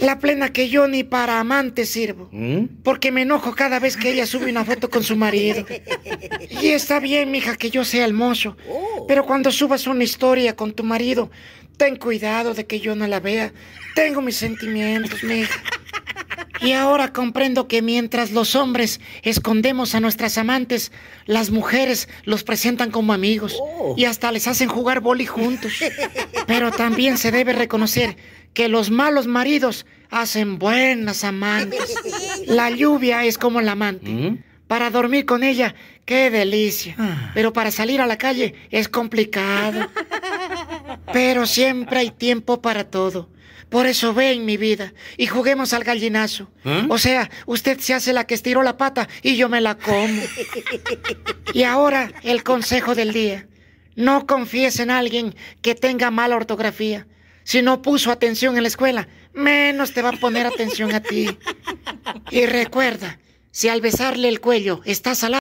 La plena que yo ni para amante sirvo. ¿Mm? Porque me enojo cada vez que ella sube una foto con su marido. Y está bien, mija, que yo sea el mozo. Oh. Pero cuando subas una historia con tu marido, ten cuidado de que yo no la vea. Tengo mis sentimientos, mija. Y ahora comprendo que mientras los hombres escondemos a nuestras amantes, las mujeres los presentan como amigos oh. y hasta les hacen jugar boli juntos. Pero también se debe reconocer que los malos maridos hacen buenas amantes. La lluvia es como la amante. Mm. Para dormir con ella, qué delicia. Ah. Pero para salir a la calle es complicado. Pero siempre hay tiempo para todo. Por eso ve en mi vida y juguemos al gallinazo. ¿Mm? O sea, usted se hace la que estiró la pata y yo me la como. y ahora el consejo del día. No confíes en alguien que tenga mala ortografía. Si no puso atención en la escuela, menos te va a poner atención a ti. Y recuerda, si al besarle el cuello estás al